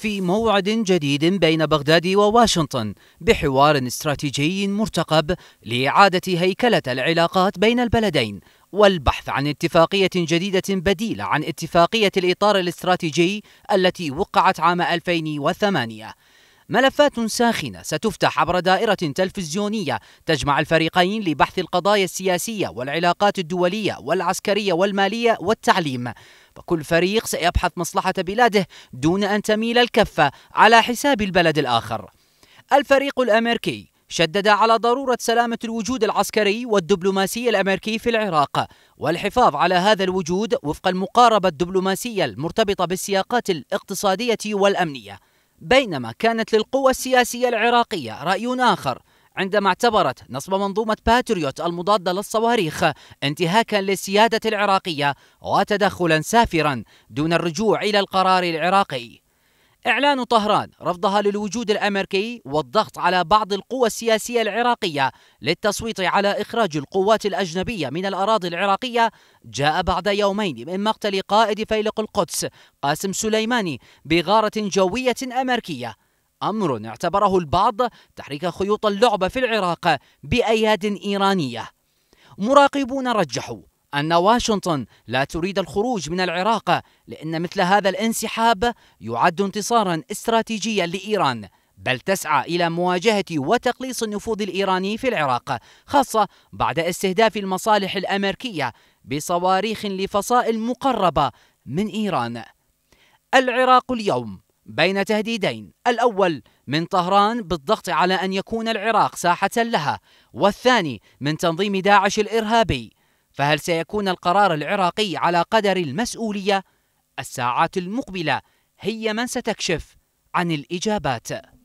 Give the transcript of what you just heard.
في موعد جديد بين بغداد وواشنطن بحوار استراتيجي مرتقب لإعادة هيكلة العلاقات بين البلدين والبحث عن اتفاقية جديدة بديلة عن اتفاقية الإطار الاستراتيجي التي وقعت عام 2008 ملفات ساخنة ستفتح عبر دائرة تلفزيونية تجمع الفريقين لبحث القضايا السياسية والعلاقات الدولية والعسكرية والمالية والتعليم فكل فريق سيبحث مصلحة بلاده دون أن تميل الكفة على حساب البلد الآخر الفريق الأمريكي شدد على ضرورة سلامة الوجود العسكري والدبلوماسي الأمريكي في العراق والحفاظ على هذا الوجود وفق المقاربة الدبلوماسية المرتبطة بالسياقات الاقتصادية والأمنية بينما كانت للقوى السياسية العراقية رأي آخر عندما اعتبرت نصب منظومة باتريوت المضادة للصواريخ انتهاكا للسيادة العراقية وتدخلا سافرا دون الرجوع إلى القرار العراقي إعلان طهران رفضها للوجود الأمريكي والضغط على بعض القوى السياسية العراقية للتصويت على إخراج القوات الأجنبية من الأراضي العراقية جاء بعد يومين من مقتل قائد فيلق القدس قاسم سليماني بغارة جوية أمريكيه أمر اعتبره البعض تحريك خيوط اللعبة في العراق بأياد إيرانية مراقبون رجحوا أن واشنطن لا تريد الخروج من العراق لأن مثل هذا الانسحاب يعد انتصارا استراتيجيا لإيران بل تسعى إلى مواجهة وتقليص النفوذ الإيراني في العراق خاصة بعد استهداف المصالح الأمريكية بصواريخ لفصائل مقربة من إيران العراق اليوم بين تهديدين الأول من طهران بالضغط على أن يكون العراق ساحة لها والثاني من تنظيم داعش الإرهابي فهل سيكون القرار العراقي على قدر المسؤوليه الساعات المقبله هي من ستكشف عن الاجابات